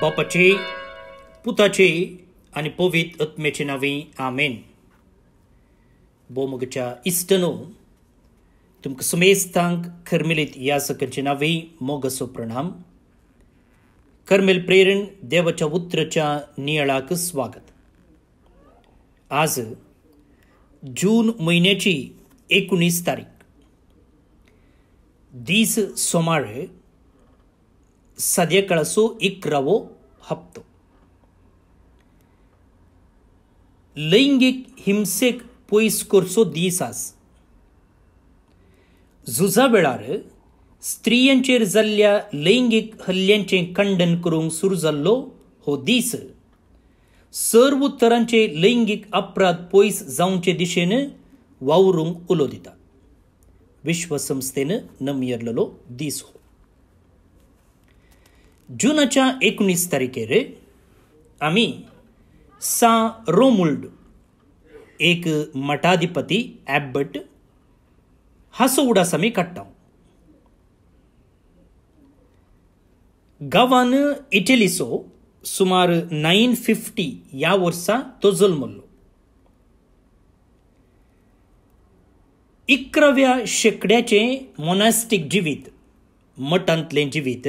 बापाचे पुताचे आणि पवित अत्मेचे नांवी आमेन बोमगच्या इस्टनो तुमक सुमेस्तांक खर्मिलीत या सकलचे नांवी मोगसो प्रणाम कर्मेल प्रेरण देवाच्या उतरच्या नियळाक स्वागत आज जून म्हयन्याची एकोणीस तारीख दीस मारे सद्य ಸದ್ಯಕಳಸು इक्रवो हप्तो। लैंगिक हिंसेक पोईस कोर्सो दिसास झुजा वेळार स्त्रियांचे जाल्ल्या लैंगिक हल्ल्यांचें खंडन करूंक सुरू जाल्लो हो दीस सर्व तरांचे लैंगिक अपराध पोईस जावचे दिशेन वावरूंक उलो दिता विश्वसंस्थेनं नमियरलेलो दिस हो जुनाच्या एकोणीस तारखेर आम्ही सा रोमुल्ड एक मठाधिपती ॲब्बट हासो उडास आम्ही काडटा गांवान इटलीचो सुमार नाईन फिफ्टी ह्या वर्सा तो जल्मल्लो इकराव्या शेकड्याचे मोनास्टीक जिवीत मठांतलें जिवीत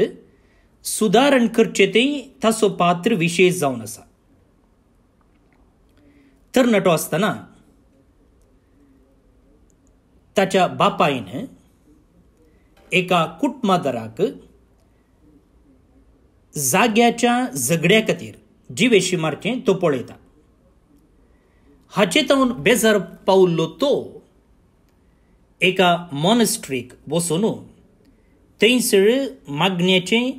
सुदारण करचे ते ताचो पात्र विशेश असा तर नटो असताना ताच्या बापायन एका कुटमादराक जाग्याच्या झगड्या खातीर जिवेशी मारचे तो पळयता हाचे तावन बेजार पावल्लो तो एका मॉनस्ट्रीक बसोनू थंयसर मागण्याचें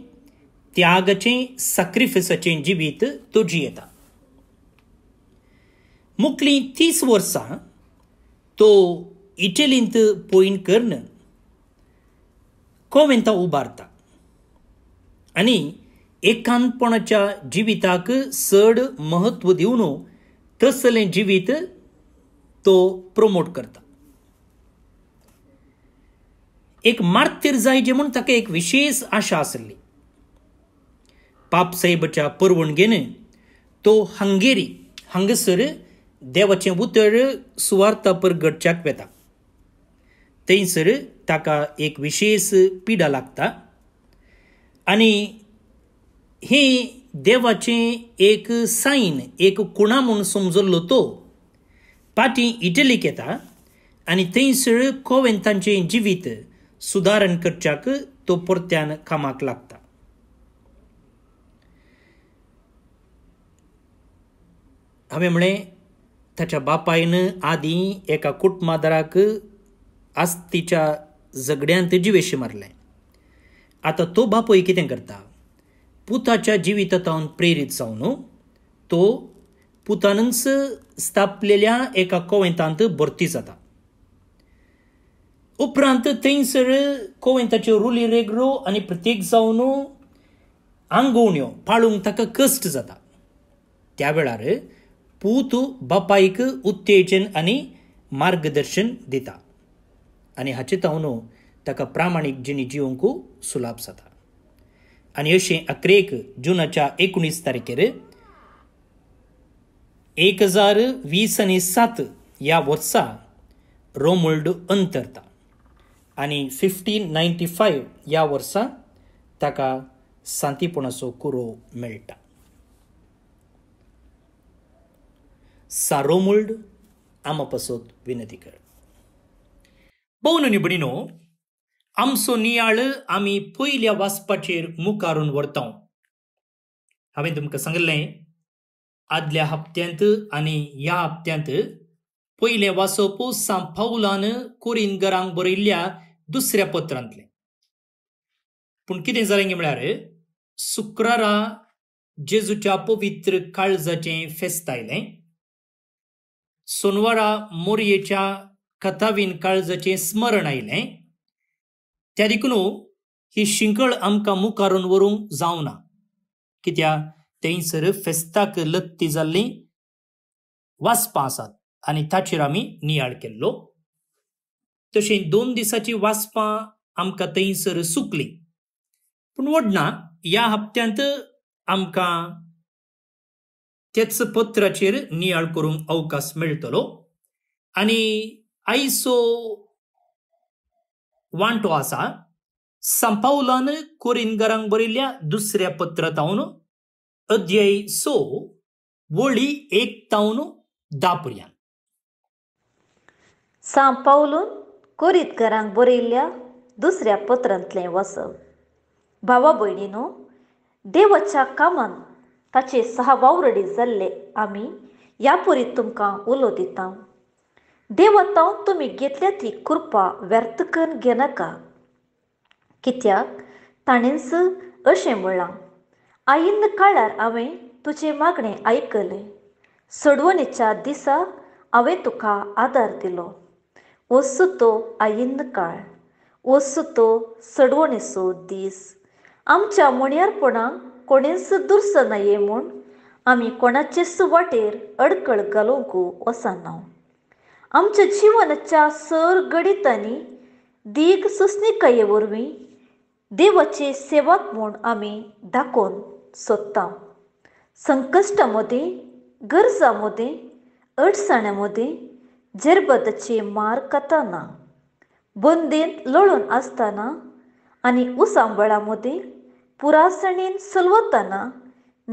त्यागचें सॅक्रिफिसाचें जिवीत तो येता मुखली तीस वर्सां तो इटलींत पोईन कर्ण कोवेंता उबारता आनी एकांतपणाच्या जिविताक चड महत्व दिवन तसलें जिवीत तो प्रमोट करता एक म्हूण ताका एक विशेष आशा आसली बाबसाहेबच्या परवणगेन तो हंगेरी हांगासर देवाचें उतर सुवार्ता परगडच्याक वेता थंयसर ताका एक विशेष पिडा लागता आनी हे देवाचे एक साईन एक कुणा म्हूण समजल्लो तो पाटी इटलीक येता आनी थंयसर कोवेन जिवीत सुधारण करच्याक तो परत्यान कामाक लागता हांवें म्हळें ताच्या बापायन आदी एका कुटमादाराक आस्तीच्या झगड्यांत जिवेशी मारलें आता तो बापूय कितें करता पुताच्या जिवितांतावन प्रेरीत जावन तो पुतानच स्थापलेल्या एका कोवेतांत भरती जाता उपरांत थंयसर कोवेंताच्यो रुली रेगरो आनी प्रत्येक जावन आंगोवण्यो पाळूंक ताका कश्ट जाता त्या वेळार पूत बापायक उत्तेजन आनी मार्गदर्शन दिता आनी हाचे तावन ताका प्रामाणीक जिणी जिवंक सुलाभ जाता आनी अशें अकरेक जुनाच्या एकुणीस तारखेर एक हजार वीस आनी सात ह्या वर्सा रोमल्ड अंतरता आनी नायन्टी फायव ह्या वर्सा ताका सांतीपणाचो कुरो मेळटा सारोमुल्ड आमपसोत विनंती कर भोवन आनी बडिनो आमचो नियाळ आमी पहिल्या वाचपाचेर मुखारून व्हरता हांवें तुमकां सांगिल्लें आदल्या हप्त्यांत आनी ह्या हप्त्यांत पहिले वासोपू सांत पावलान कोरीन गरांक बरयल्ल्या दुसऱ्या पत्रांतलें पूण कितें जालें म्हळ्यार शुक्रारा जेजूच्या पवित्र काळजाचे फेस्त आयलें सोनवारा मोरयेच्या कथावीन काळजाचे स्मरण आयलें त्या देखून ही शिंकळ आमकां मुखारून व्हरूंक जावना कित्याक थंयसर फेस्ताक लत्ती जाल्ली वाचपां आसात आणि ताचेर आमी नियाळ केल्लो तशें दोन दिसांची वाचपां आमकां थंयसर सुकली पूण वडना ह्या हप्त्यांत आमकां तेच पत्राचेर नियाळ करूंक अवकाश मेळटलो आनी आयसो वांटो आसा सांपावलान कोरिनगरांक बरयल्ल्या दुसऱ्या पत्रातावन अध्याय सो वळी एक तावन धा पावलून कोरीत घरांक बरयल्ल्या दुसऱ्या पत्रांतलें वसप भावा भयणीनो देवाच्या कामान ताचे वावरडी जाल्ले आमी ह्या पुरी तुमकां उलो दिता देवता तुमी घेतल्या ती कृपा व्यर्थ करून घेनाका कित्याक ताणेंच अशें म्हणलां आईन काळार हांवें तुजें मागणें आयकलें सडवणेच्या दिसा हांवें तुका आदार दिलो वस्तुतो आईन काळ वस्तुतो सडवणेसो दीस आमच्या मुण्यारपणाक कोणेच दुर्स नये म्हूण आमी कोणाचे सुवाटेर अडकळ घालूंक वसना आमच्या जिवनाच्या सर गणितांनी दीग सुस्निकाये वरवीं देवाची सेवाक म्हूण आमी दाखोवन सोदता संकश्टा मदीं गरजां मदीं अडचण्यां मदीं झिरबतचे मार कताना बुंदीन लोळून असताना आणि उसांबळामध्ये पुरासणीन सलवताना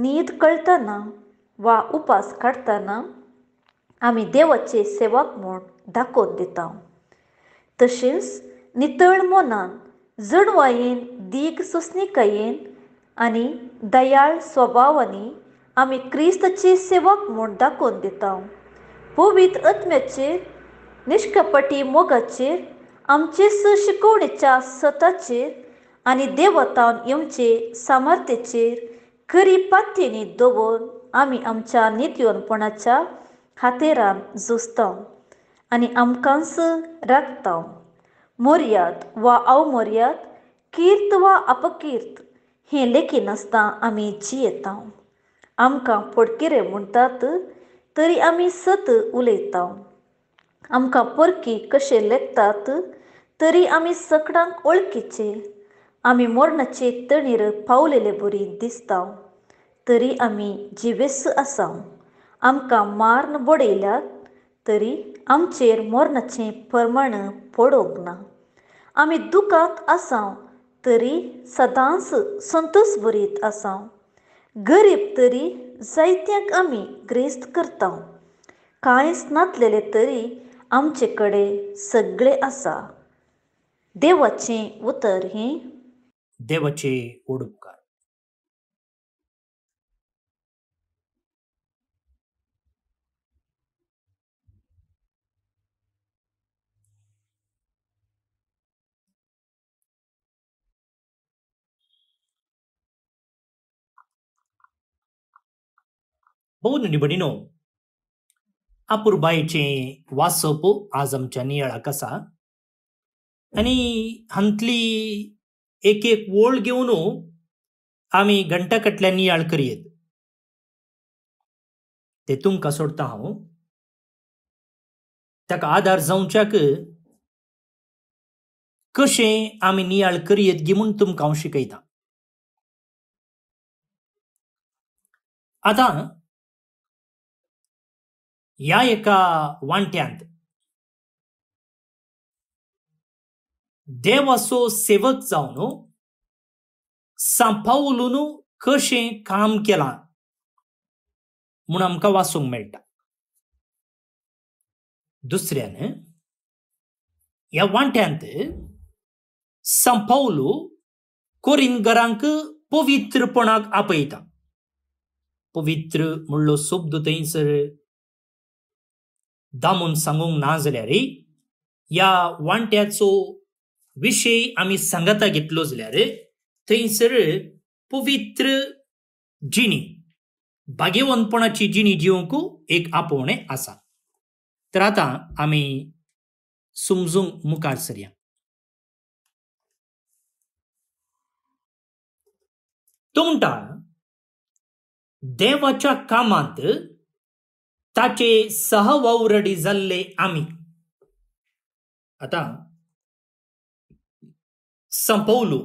नीद कळताना वा उपास काढताना आम्ही देवाचे सेवक म्हूण दाखोवन दिता तशेंच नितळ मोनान जणवायेन दीग सुस्निकायेन आणि दयाळ स्वभावांनी आम्ही क्रिस्ताची सेवक म्हूण दाखोवन दिता पवित्र आत्म्याचेर निष्कपटी मोगाचेर आमचे शिकवणेच्या सताचेर आणि देवतान येवचे सामर्थ्याचेर खरी पातयेनी दवरून आम्ही आमच्या नित्योनपणाच्या हातेरान झुजता आणि आमकांस राखता मोर्याद वा अवमोर्याद कीर्त वा अपकिर्त हे लेखी नसता आम्ही जियेता आमकां पडकिरे म्हणटात तरी आम्ही सत उलयता आमकां परकी कशे लेखतात तरी आमी सकडांक ओळखीचे आमी मोरणाचे तणीर पावलेले बरी दिसता तरी आमी जिवेस आसा आमकां मार्न बडयल्यात तरी आमचेर मोरणाचे प्रमाण पडोंक ना आमी दुखांत आसा तरी सदांच संतोष बरीत आसा गरीब तरी जायत्याक आमी ग्रेस्त करता कांयच नातलेले तरी आमचे कडेन सगळे आसा देवाचें उतर हें देवाचें ओडूप बघू निबणीनो आपुरबायेचें वासप आज आमच्या नियाळाक कसा आनी हांतली एक एक ओळ घेवन आमी घंटाकटल्यान नियाळ करयेत ते तुमकां सोडता हांव ताका आदार जावच्याक कशें आमी नियाळ करयेत गे म्हणून तुमकां हांव शिकयता आतां या एका वांट्यांत देवाचो सेवक जावन सांपावलून कशें काम केलां म्हूण आमकां वाचूंक मेळटा दुसऱ्यान ह्या वांट्यांत सांपावलू कोरिनगरांक पवित्रपणाक आपयता पवित्र म्हणलो शब्द थंयसर दामून सांगूंक ना जाल्यार ह्या वांट्याचो विशय आमी सांगता घेतलो जाल्यार थंयसर पवित्र जिणी भाग्यवंतपणाची जिणी जिवंक एक आपोवणें आसा तर आतां आमी समजूंक मुखार सरया तो म्हणटा देवाच्या कामांत ताचे सहवौरडी जल्ले आम्ही आता संपवलो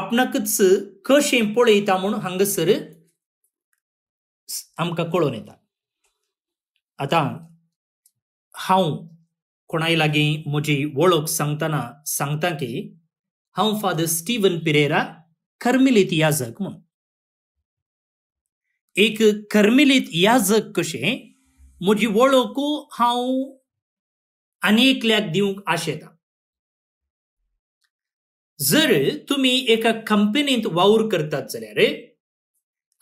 आपणाकच कशें पळयता म्हूण हांगासर आमकां कळोवन येता आता हांव कोणाय लागीं म्हजी वळख सांगतना सांगता की हांव फादर स्टीवन पिरेरा याजक म्हणून एक कर्मेलीत याजक कशें म्हजी वळख हांव एकल्याक दिवंक आशेता जर तुमी एका कंपनींत वावर करतात जाल्यार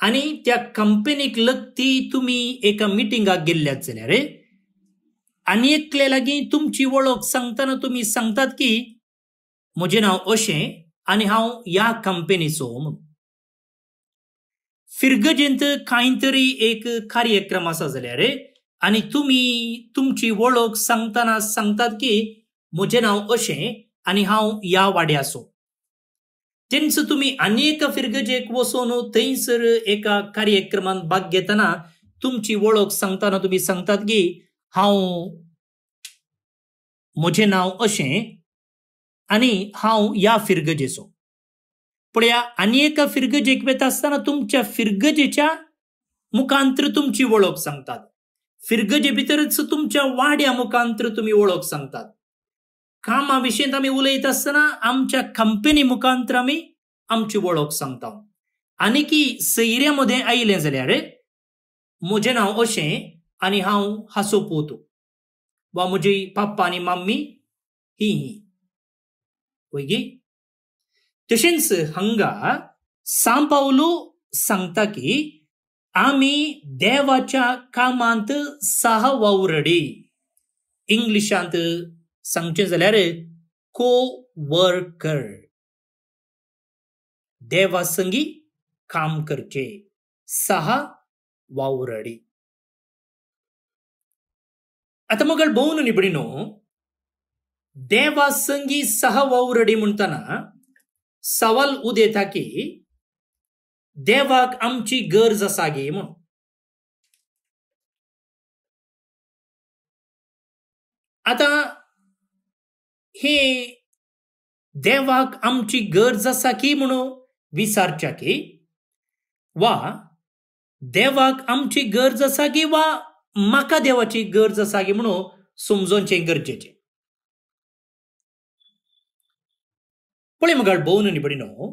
आनी त्या कंपनीक लगती तुमी एका मिटिंगाक गेल्ल्यात जाल्यार आनी एकले लागीं तुमची वळख सांगताना तुमी सांगतात की म्हजें नांव अशें आनी हांव ह्या कंपनीचो म्हणून फिरगजेंत काहीतरी एक कार्यक्रम असा झाल्या रे आणि तुम्ही तुमची ओळख सांगताना सांगतात की म्हजें नाव असे आणि हा या वाड्यासो आसूं तुम्ही अनेक फिरगजेक वसोन थंयसर एका कार्यक्रमात भाग घेतना तुमची ओळख सांगताना तुम्ही सांगतात की हा म्हजें नाव असे आणि हा या फिरगजेचो पण या आणि फिरगज फिरगजेक असताना तुमच्या फिरगजेच्या मुखांतर तुमची ओळख सांगतात फिरगजे भीतरच तुमच्या वाड्या मुखांतर तुम्ही ओळख सांगतात कामाविषयी आम्ही उलयत असताना आमच्या कंपनी मुखांतर आम्ही आमची ओळख सांगतो आणि की सैऱ्यामध्ये आयले जाल्यार म्हजें नाव अशें आणि हा हसो पोतो वा म्हजी पाप्पा आणि मम्मी ही ही ಟಿಶಿನ್ಸ್ ಹಂಗ ಸಾಂಪೌಲು ಸಂತಕಿ ಆಮಿ ದೇವಚ ಕಾಮಾಂತ ಸಹ ವೌರಡಿ ಇಂಗ್ಲಿಷ್ ಅಂತ ಸಂಚಿಸಲರ್ ಕೋ ವರ್ಕರ್ ದೇವಸಂಗಿ ಕಾಮ್ ಕರ್ಚೆ ಸಹ ವೌರಡಿ ಅಥಮಗಳ ಬೌನು ನಿಬಿಡಿನೋ ದೇವಸಂಗಿ ಸಹ ವೌರಡಿ ಮುಂತನಾ सवाल उदेता की देवाक आमची गरज असा गे म्हणून आता हे देवाक आमची गरज असा की म्हणून विसारच्या की वा देवाक आमची गरज असा की वा म्हाका देवाची गरज असा की म्हणून समजोनचे गरजेचे पळय मुगा भोवन न्ही न्हू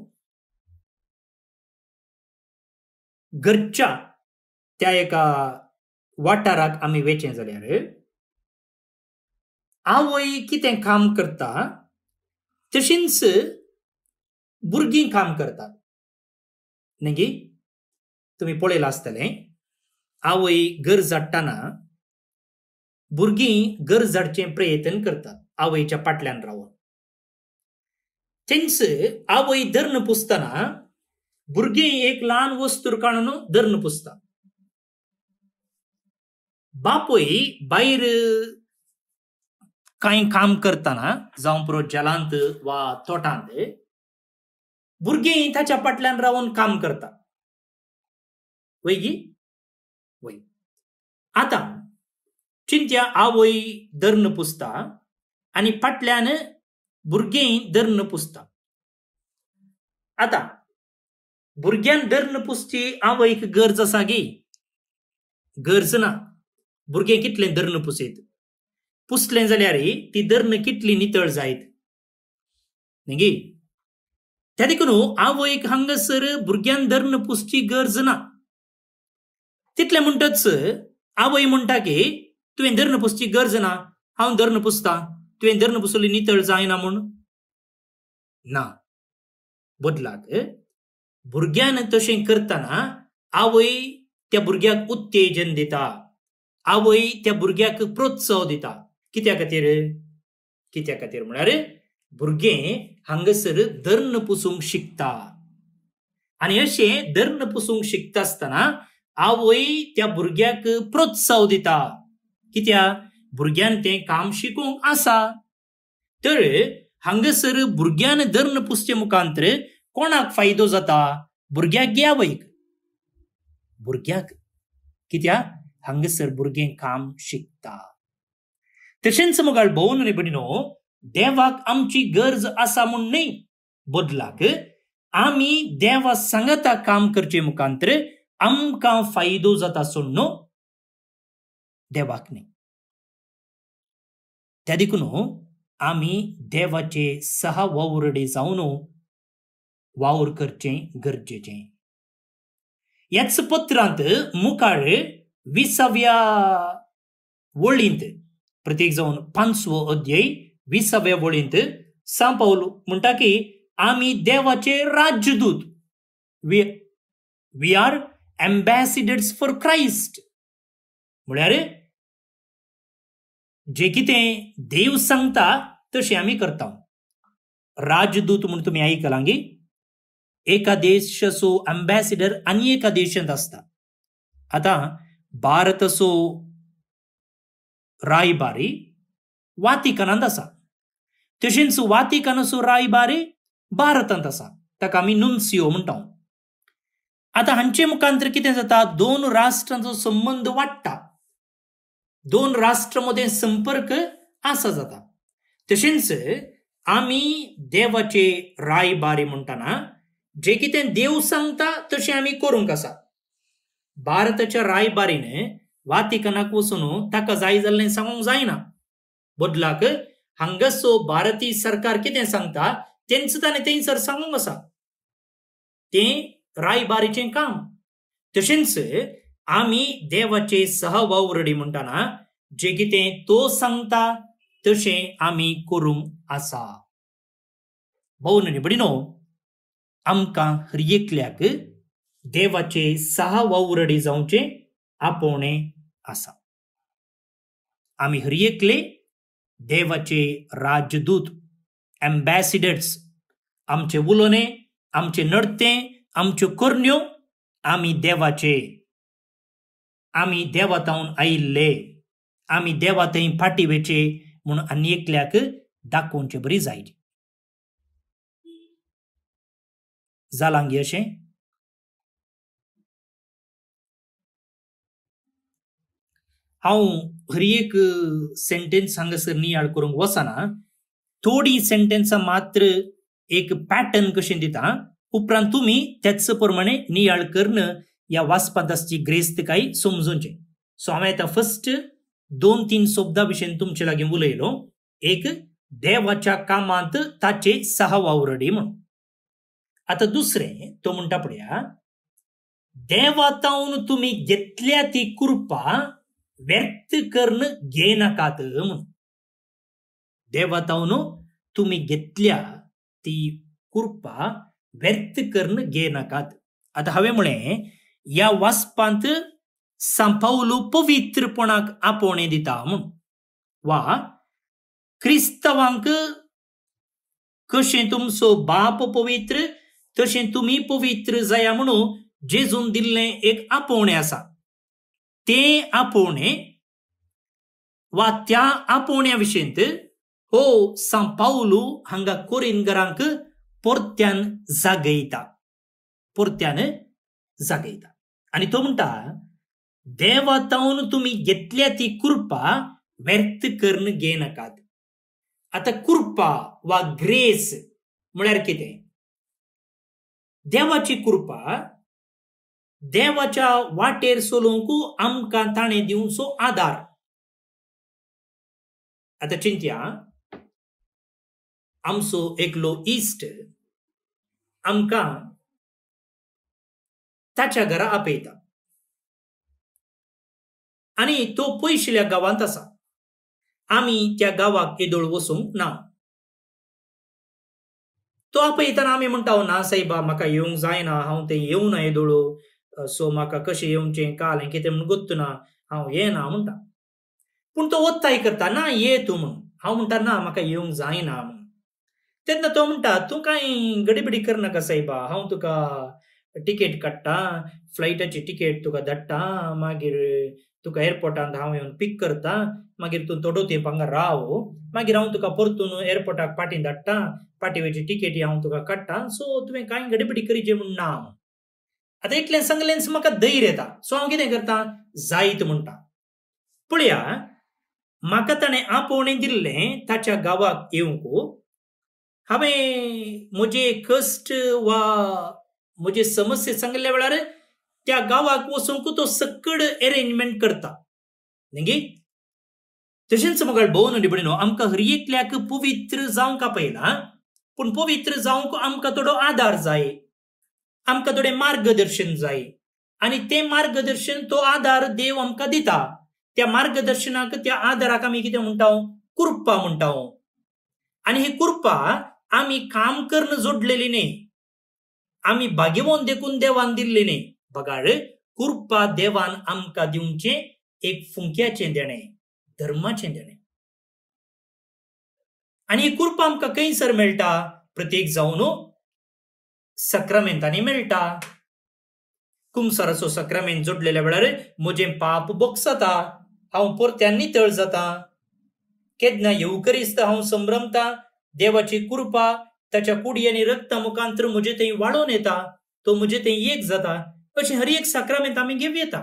घरच्या त्या एका वाठाराक आमी वेचें जाल्यार आवय कितें काम करता तशींच भुरगीं काम करतात नेगी तुमी पळयलां आसतलें आवय घर झाडटाना भुरगीं घर झाडचे प्रयत्न करतात आवयच्या फाटल्यान रावन थिंग्स आवई धरण पुसताना भुरगीं एक ल्हान वस्तूर काणून धरण पुसता बापूय भायर कांय काम करताना जावं पुरो जलांत वा तोटांत भुरगीं ताच्या फाटल्यान रावून काम करता वय गी वय आतां चिंत्या आवय धरण पुसता आनी फाटल्यान भुरगें दर न आतां भुरग्यांक दर न पुसची आवयक गरज आसा गे गरज ना भुरगें कितलें दर न पुसयत पुसलें जाल्यार ती दर्न कितली नितळ जायत न्ही त्या देखून हो, आवयक हांगासर भुरग्यान दर्न पुसची गरज ना तितलें म्हणटच आवय म्हणटा की तुवें दर्न पुसची गरज ना हांव धरण पुसतां तुवें धर्न पुसली नितळ जायना म्हूण ना बदलाक भुरग्यान तशें करतना आवय त्या भुरग्याक उत्तेजन दिता आवय त्या भुरग्याक प्रोत्साह दिता कित्या खातीर कित्या खातीर म्हळ्यार भुरगें हांगासर धर्न पुसूंक शिकता आनी अशें धर्न पुसूंक शिकता आसतना आवय त्या भुरग्याक प्रोत्साह दिता कित्या भुरग्यान तें काम शिकूंक आसा तर हांगासर भुरग्यान धर्न पुस्ते मुखांतर कोणाक फायदो जाता भुरग्याक गे आवयक भुरग्याक कित्या हांगासर भुरगें काम शिकता तशेंच मुगाल भोवन रे देवाक आमची गरज आसा म्हूण न्ही बदलाक आमी देवा सांगता काम करचे मुखांतर आमकां फायदो जाता सोडनो देवाक न्ही त्या देखून आमी देवाचे सहा वावरडे जावन वावर करचें गरजेचें ह्याच पत्रांत मुखार विसाव्या वळींत प्रत्येक जावन पांचवो अध्याय विसाव्या वळींत सांग पावलो म्हणटा की आमी देवाचे राज्यदूत we we are ambassadors for Christ म्हळ्यार जे कितें देव सांगता तशें आमी करता राजदूत म्हूण तुमी आयकलांगी एका देश सो आनी एका देशांत आसता आतां भारत असो रायबारी वातिकानांत आसा तशेंच वातिकान असो रायबारी भारतांत आसा ताका आमी नुन्सिओ म्हणटा आतां हांचे मुखांतर कितें जाता दोन राष्ट्रांचो संबंद वाडटा दोन मध्ये संपर्क असा जाता तशेंच आम्ही देवाचे रायबारी म्हणटाना जे कितें देव सांगता तशें आमी करूंक आसा भारताच्या रायबारीने वातिकनाक वचून ताका जाय जाल्लें सांगूंक जायना बदलाक हांगासो भारतीय सरकार कितें सांगता तेंच ताणें थंयसर सांगूंक आसा तें रायबारीचें काम तशेंच आम्ही देवाचे सहवावरडी म्हणताना जे कितें तो सांगता तसे आम्ही करूंक आसा भाऊ आनी भडिनो आमकां हरयेकल्याक देवाचे सहा वावुरडे जावचे आपोवणे आसा आम्ही हरयेकले देवाचे राजदूत एम्बॅसिडर्स आमचे उलोवणे आमचे नडते आमच्यो करण्यो आम्ही देवाचे ಆಮಿ ದೇವತಾವನ್ आम्ही देवा थंय फाटी वेचे म्हणून आणि एकल्याक दाखोवचे बरी जायली जालां असे हा हांव हरी एक सेंटेन्स हंगसर नियाळ करूंक वसना थोडी सेंटेन्स मात्र एक पॅटर्न कशें दिता उपरांत तुम्ही त्याच प्रमाणे नियाळ करणं या वासपादासची ग्रेस्त काही समजूनचे सो हांवें आतां फस्ट दोन तीन शब्दाविषयी तुमच्या तुमचे लागीं उलयलो एक देवाच्या कामांत ताचे सहा वावरडी म्हणून आता दुसरें तो म्हणटा पुढ्या देवातावन तुम्ही घेतल्या ती कृपा व्यर्थ कर्ण घेनाकात म्हणून देवातावन तुम्ही घेतल्या ती कृपा व्यर्थ कर्ण घेनाकात आता हांवें म्हळें या वास्पांत सांपावलो पवित्रपणाक आपोवणें दिता म्हूण वा क्रिस्तवांक कशें तुमचो बाप पवित्र तशें तुमी पवित्र जाया म्हणून जेजून दिल्लें एक आपोवणें आसा तें आपोवणें वा त्या आपोवण्या विशयंत हो सांपावलू हांगा कोरिनगरांक पोरत्यान जागयता पोरत्यान जागयता आणि तो म्हणता देवतावन तुम्ही घेतल्या ती कृपा व्यर्थ करून घेनाकात आता कृपा वा ग्रेस म्हणजे कितें देवाची कृपा देवाच्या वाटेर सोलूंकू आमकां ताणें दिवचो आदार आता चिंत्या आमचो एकलो इश्ट आमकां ताच्या घरा आपयता आनी तो पयशिल्ल्या गांवांत आसा आमी त्या गांवाक येदोळ वसूंक ना तो आपयताना आमी म्हणटा ना सायबा म्हाका येवंक जायना हांव थंय येवना येदोळो सो म्हाका कशें येवचें काल हें कितें म्हूण गोत्त ना हांव येना म्हणटा पूण तो वत्ताय करता ना ये तूं म्हण हांव म्हणटा ना म्हाका येवंक जायना म्हण तेन्ना तो म्हणटा तूं कांय गडीबिडी करनाका सायबा हांव तुका ಟಿಕೆಟ್ ಕಟ್ಟ ಫ್ಲೈಟ್ ಹಚ್ಚಿ ಟಿಕೆಟ್ ತುಕ ದಟ್ಟ ಮಾಗಿರ್ ತುಕ ಏರ್ಪೋರ್ಟ್ ಅಂತ ಹಾವ ಇವನ್ ಪಿಕ್ ಕರ್ತ ಮಾಗಿರ್ ತು ತೊಡೋತಿ ಪಂಗ ರಾವು ಮಾಗಿರ್ ಅವನ್ ತುಕ ಪೊರ್ತುನು ಏರ್ಪೋರ್ಟ್ ಆಗ ಪಾಟಿ ದಟ್ಟ ಪಾಟಿ ವೆಚ್ಚಿ ಟಿಕೆಟ್ ಅವನ್ ತುಕ ಕಟ್ಟ ಸೊ ತುವೆ ಕಾಯಿ ಗಡಿಬಿಡಿ ಕರಿ ಜೇಮುನ್ ನಾಮ ಅದೇ ಇಟ್ಲೆ ಸಂಗಲೆನ್ಸ್ ಮಕ ಧೈರ್ಯ ತಾ ಸೊ ಅವಂಗಿದೇ ಕರ್ತ ಜಾಯಿತ್ ಮುಂಟ ಪುಳಿಯ ಮಕತಣೆ ಆ ಪೋಣೆಂದಿರ್ಲೆ ತಾಚ ಗವಾಕ್ ಇವಂಕು ಹವೆ ಮುಜೆ ಕಸ್ಟ್ ವಾ मुझे सांगल्या वेळार त्या गावाक वचूंक तो सक्कड अरेंजमेंट करता नेगी तशेंच मुखार भोवन डिबडिनो आमकां हरएकल्याक पवित्र जावंक आपयना पूण पवित्र जावंक आमकां थोडो आदार जाय आमकां थोडें मार्गदर्शन जाय आनी तें मार्गदर्शन तो आदार देव आमकां दिता त्या मार्गदर्शनाक त्या आदाराक आमी कितें म्हणटाव हो? कुर्पा म्हणटाव हो. आनी ही कुर्पा आमी काम करून जोडलेली न्ही आमी भाग्यवान देखून देवान दिले न्ही बगाड कुर्पा देवान आमकां देऊनचे एक फुंक्याचे देणे धर्माचे देणे आनी कृपा कुर्पा आमकां खंयसर मेळटा प्रत्येक जावन सक्रमेंतांनी मेळटा कुमसाराचो सक्रमेंत जोडलेल्या वेळार म्हजे पाप बोक्सता हांव पोरत्यांनी तळ जाता केदना येवकरीस्त हांव संभ्रमता देवाची कृपा त्याच्या कुडियने रक्त मुखांतर मुझे ते वाढवून येता तो मुझे ते एक जाता अशी हर एक सक्रमेंत आम्ही घेऊ येता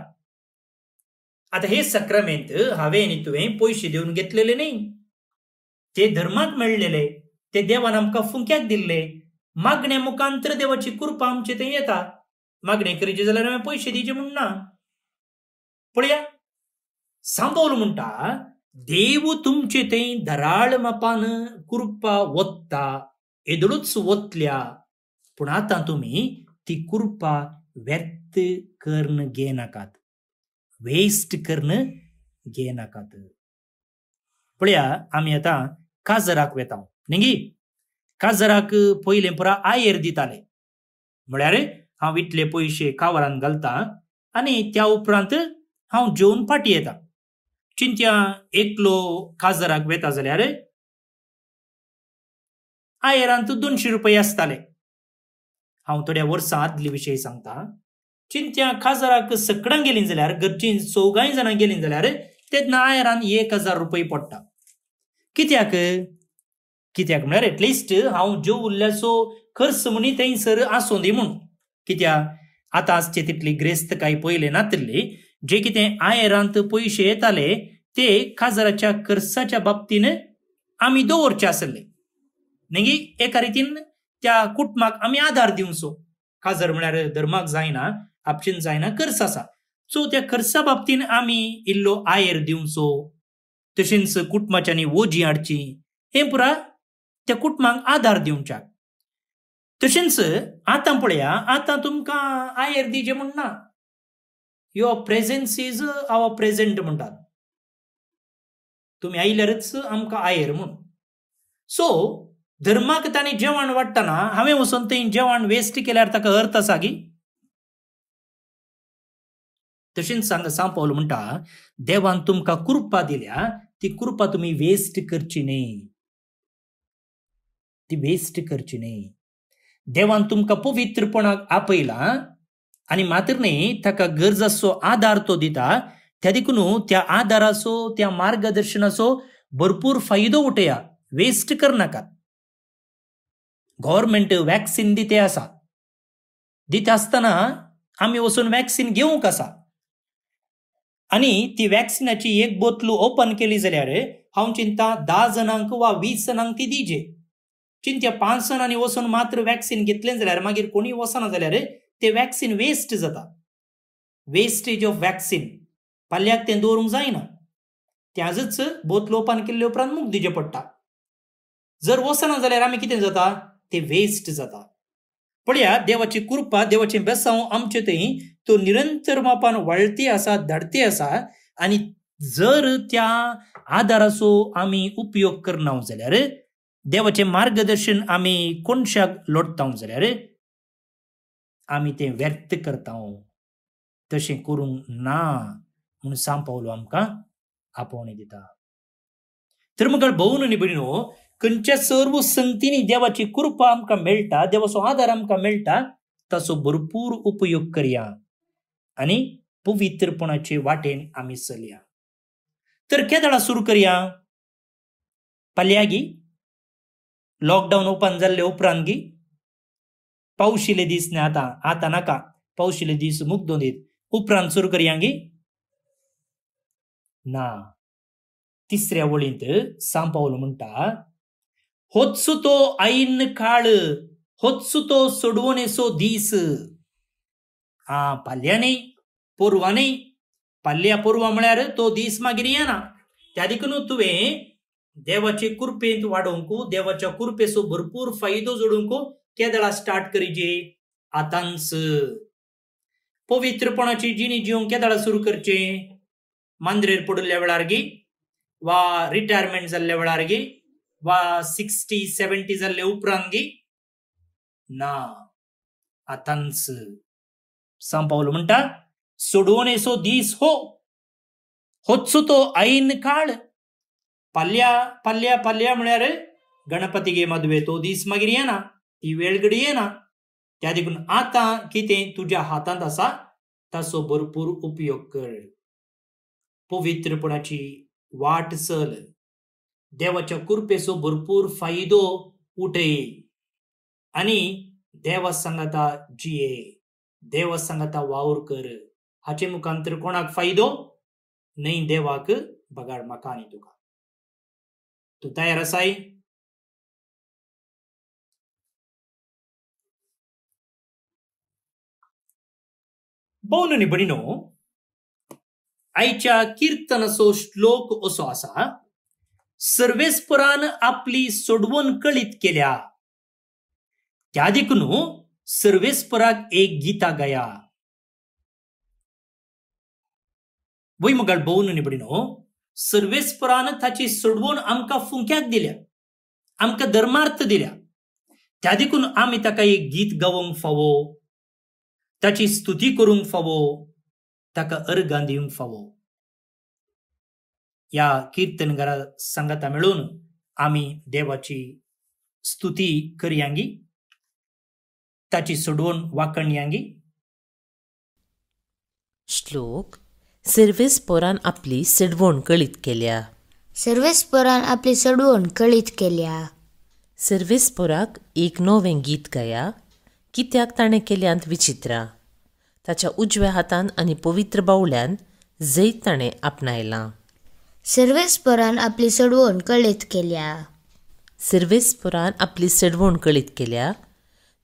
आता हे सक्रमेंत हावे आणि तुवें पयशे देऊन घेतलेले नाही ते धर्मात मेळलेले ते देवान आमकां फुंक्याक दिल्ले मागण्या मुखांतर देवाची कृपा आमचे ते येता मागणे करीचे जाल्यार हांवें पयशे दिवचे म्हण ना पळया सांबोल म्हणटा देव तुमचे थंय धराळ मापान कृपा वत्ता पण आता तुम्ही ती कृपा व्यर्थ कर्ण घे वेस्ट कर्ण घे नाकात पळया आमी आतां काजराक वेता न्ही काजराक पहिले पुरा आयेर दिताले म्हळ्यार हांव इतले पयशे कावरान घालता आणि त्या उपरांत हांव जेवन फाटी येता चिंत्या एकलो काजराक वेता जाल्यार आयरान दोनशे रुपये असताले हा थोड्या वर्सां आदले विशयी सांगता चिंत्या खासदाराक सकडांक गेलीं जाल्यार घरची चौगाय जाणां गेलीं जाल्यार तेन्ना आयरान एक हजार रुपये पडटा कित्याक कित्याक म्हळ्यार एटलिस्ट हांव ज्यो उरल्याचो खर्च म्हणी थंयसर आसूं दी म्हूण कित्याक आतां आजचे तितली ग्रेस्त काय पयले नातिल्ली जे कितें आयरांत पयशे येताले ते खासदाराच्या खर्चाच्या बाबतीन आमी दवरचे आसले नेगी एका रितीन त्या कुटुंबाक आमी आधार दिवचो काजर म्हळ्यार धर्माक जायना आपशीन जायना कर्स आसा सो त्या खर्चा बाबतीन आमी इल्लो आयर दिवचो तशेंच कुटुंबाच्यांनी ओजी हाडची हे पुरा त्या कुटुंबाक आधार दिवच्या तशेंच आतां पळया आतां तुमकां आयर दिजे म्हण ना your presence is our present म्हणटात तुम्ही आयल्यारच आमकां आयर म्हूण सो ताणें जेवण वाटताना हांवें वचून थंय जेवण वेस्ट केल्यार ताका अर्थ आसा गी तशेंच सांग सांग पावलो म्हणटा देवान तुमकां कृपा दिल्या ती कृपा तुमी वेस्ट करची न्ही ती वेस्ट करची न्ही देवान तुमकां पवित्रपणाक आपयला आनी मात्र न्ही ताका गरजाचो आदार तो दिता त्या देखून त्या आदाराचो त्या मार्गदर्शनाचो भरपूर फायदो उठया वेस्ट करनाकात गव्हर्नमेंट वॅक्सिन दिते असा दिते आसतना आमी वचून वॅक्सिन घेऊ कसा आणि ती वॅक्सिनाची एक बोतलू ओपन केली जाल्यार हा चिंता दहा जणांक वा वीस जणांक ती दिजे चिंत्या पांच जणांनी वचून मात्र वॅक्सिन घेतलें जाल्यार मागीर कोणी वसना जाल्यार ते वॅक्सिन वेस्ट जाता वेस्टेज ऑफ वॅक्सिन पाल्याक ते दवरूंक जायना त्याजच बोतल ओपन केल्ले उपरांत मुख दिवचे पडटा जर वचना जाल्यार आमी कितें जाता ते वेस्ट जाता पळया देवाची कृपा देवाचें बेसांव आमचे थंय तो निरंतर मापान वाळती आसा धाडती आसा आनी जर त्या आदाराचो आमी उपयोग करना जाल्यार देवाचें मार्गदर्शन आमी कोणशाक लोटता जाल्यार आमी तें व्यक्त करता तशें करूंक ना म्हूण सांग पावलो आमकां आपोवणी दिता तर मग भोवन आनी खंयच्या सर्व संगतींनी देवाची कृपा आमकां मेळटा देवाचो आदार आमकां मेळटा ताचो भरपूर उपयोग करया आनी पवित्रपणाचे वाटेन आमी चलया तर केदळा सुरू करया गी लॉकडावन ओपन जाल्ले उपरांत गी पावशिले दीस न्ही आतां आतां नाका पावशिले दीस दोन दीस उपरांत सुरू करया गी ना तिसऱ्या वळींत सांपावलो म्हणटा होत्सु तो ऐन काळ होत्सु तो सोडवणेसो दिस हा पाल्याने पोरवाने पाल्या पोरवा म्हळ्यार तो दीस मागीर येना त्या देखून तुवें देवाचे कुर्पेंत वाडोवंक देवाच्या कुर्पेचो भरपूर फायदो जोडूंक केदळा स्टार्ट करीचे आतांच पवित्रपणाची जिणी जिवंक केदळा सुरू करचे मांद्रेर पडल्या वेळार वा रिटायरमेंट जाल्ल्या वेळार गे वा 60, 70 uprangi na atansu. São Paulo म्हणता सोडवनेसो दीस हो तो ऐन काळ पाल्या पाल्या म्हणजे गणपती गणपतीगे मधवे तो दीस मागीर येना ती वेळगडी येना त्या देखून आता कितें तुझ्या हातांत आसा ताचो भरपूर उपयोग कर पवित्रपणाची वाट चल देवाच्या कुर्पेचो भरपूर फायदो उठय आनी देवसंगता जिये देवसंगता संगाता वावर कर हाचे मुखांतर कोणाक फायदो न्हय देवाक बगाड म्हाका आनी तुका तूं तयार आसाय भोवन न्ही भणिनो आयच्या किर्तनाचो श्लोक असो आसा सर्वेस्पुरान आपली सोडवण कळीत केल्या त्या देखून सर्वेस एक गीता गया वय मगाळ भोवन निबडिनो सर्वेस ताची सोडवून आमका फुंक्यात दिल्या आमका धर्मार्थ दिल्या त्या देखून आमी ताका एक गीत गावंक फावो ताची स्तुती करूंक फावो ताका अर्घां दिवंक फावो या कीर्तनगर संगता मिळून आम्ही देवाची स्तुती करयांगी ताची सोडवून वाकणयांगी श्लोक सिर्वेस्पोरान आपली सडवण कळीत केल्या सर्वेस्पोरान आपली सडवण कळीत केल्या एक नवें गीत गाया कित्याक ताणें केल्यांत विचित्रां ताच्या उजव्या हातान आनी पवित्र बावल्यान जैत ताणें आपणायलां सर्वेस्परान आपली सडवण कळीत केल्या सर्वेस्परान आपली सडवण कळीत केल्या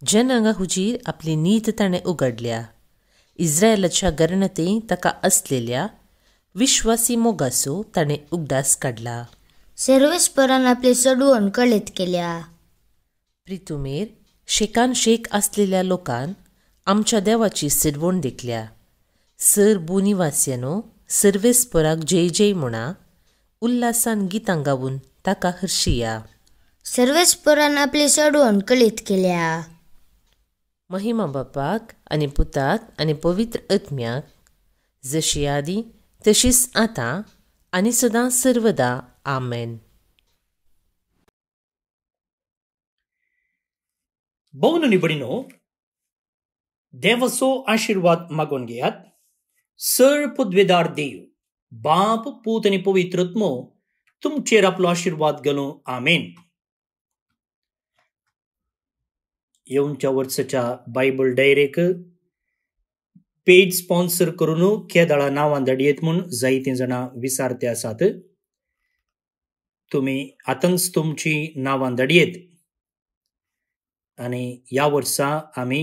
जनंगा हुजीर आपली नीत ताणें उगडल्या इस्रायलाच्या गरणते ताका असलेल्या विश्वासी मोगासो ताणें उगदास काडला सर्वेस्परान आपली सडवण कळीत केल्या प्रितुमेर शेकान शेक असलेल्या लोकान आमच्या देवाची सडवण देखल्या सर बोनिवासियानो सर्वेस्पराक जय जय म्हणा उल्हासान गीतां गावून ताका हर्शिया सर्वेच पोरान आपली चडवण कळीत केल्या महिमा बापाक आणि पुताक आणि पवित्र आत्म्याक जशी आदी तशीच आतां आनी सदां सर्वदा आमेन बौन निबडिनो देवसो आशीर्वाद आशिर्वाद मागून घेयात सर पुद्वेदार देव बाप पूतनी पवित्र आत्मो तुमचेर आपलो आशीर्वाद घालूं आमेन येऊनच्या वर्साच्या बायबल डायरेक पेज स्पॉन्सर करून केदळा नावां धडयेत म्हूण जायतीं जाणां विसारते आसात तुमी आतांच तुमची नांवां धडयेत आणि या वर्षा आम्ही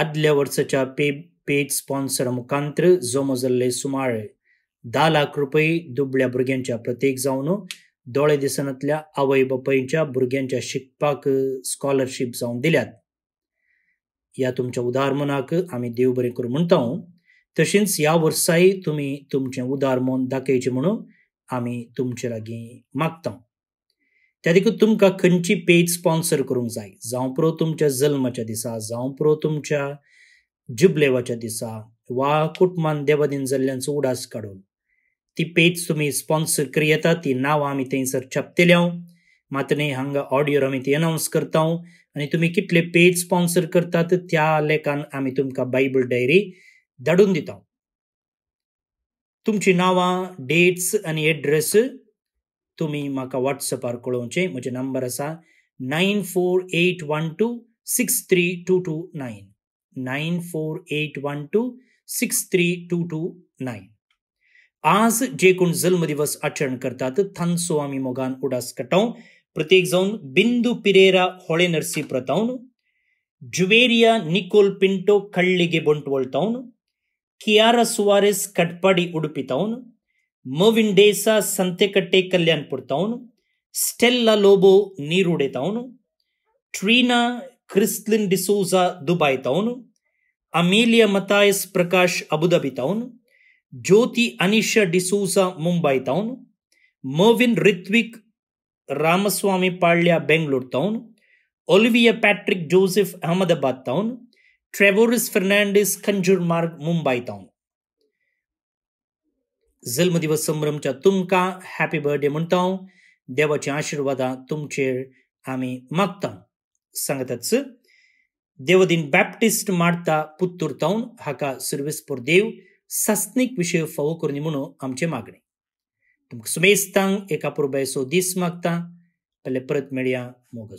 आदल्या वर्षाच्या पे पेज स्पॉन्सर मुखांत्र जो मजल्ले सुमाळ दहा लाख रुपये दुबळ्या भुरग्यांच्या प्रत्येक जाऊन दोळे दिसनातल्या आवय बापायच्या भुरग्यांच्या शिकपाक स्कॉलरशीप जावन दिल्यात या तुमच्या उदार मनाक आमी देव बरे करू म्हणतो तशीच तशेंच ह्या वर्साय तुमी तुमचें उदार मन दाखयचें म्हणून आम्ही तुमचे लागी मागता त्या देखून तुमकां खंयची पेज स्पॉन्सर करूंक जाय जावं पुरो तुमच्या जल्माच्या दिसा जावं प्रो तुमच्या जुबलेवाच्या दिसा वा कुटुंबान देवादीन जाल्ल्यांचो उडास काडून ती पेज तुम्ही स्पॉन्सर करी येता ती नाव आमी थंयसर छापतल्याव मात न्ही हांगा ऑडियोर आमी ती अनावन्स करता आनी तुमी कितले पेज स्पॉन्सर करतात त्या लेखान आम्ही तुमकां बायबल डायरी धाडून दिता तुमची नांवां डेट्स आनी एड्रेस तुमी म्हाका व्हॉट्सअपार कळोवचें म्हजो नंबर आसा nine four eight one two six three two two nine nine four eight one two six three two two nine आज जे कोण जन्म दिवस आचरण करतात थांसो आम्ही मोगान उडास कटाव प्रत्येक जाऊन बिंदू पिरेरा होळे नरसी प्रतावन जुवेरिया निकोल पिंटो कळ्ळिಗೆ ಬೊಂಟ್ವಳ್ತಾವನ್ ಕಿಯಾರ ಸುವಾರೆಸ್ ಕಟ್ಪಾಡಿ ಉಡುಪಿತಾವನ್ ಮೋವಿನ್ ಡೇಸಾ ಸಂತೆಕಟ್ಟೆ ಕಲ್ಯಾಣ್ಪುರ್ತಾವನ್ ಸ್ಟೆಲ್ಲಾ ಲೋಬೋ ನೀರುಡೆತಾವನ್ ಟ್ರೀನಾ ಕ್ರಿಸ್ಲಿನ್ ಡಿಸೋಜಾ ದುಬಾಯ್ತಾವನ್ ಅಮೇಲಿಯಾ ಮತಾಯಸ್ ಪ್ರಕಾಶ್ ಅಬುದಾಬಿತಾವನ್ Jyoti Anisha D'Souza, Mumbai town. Mervyn Ritwik Ramaswamy Palya, Bangalore town. Olivia Patrick Joseph, Ahmedabad town. Trevoris Fernandez Kanjurmarg, Mumbai town. जन्म दिवस संभ्रमच्या तुमकां हॅपी बर्थडे म्हणटा हांव देवाची आशिर्वादां तुमचेर आमी मागता सांगताच देवदीन बॅप्टिस्ट मार्ता पुत्तूर तावन हाका सर्वेस्पूर देव सासनीक विषय फावो करून म्हणून आमचे मागणे तुमकां सुमेस्तांक एका पुरबाय दीस मागता पहिले परत मेळया मोग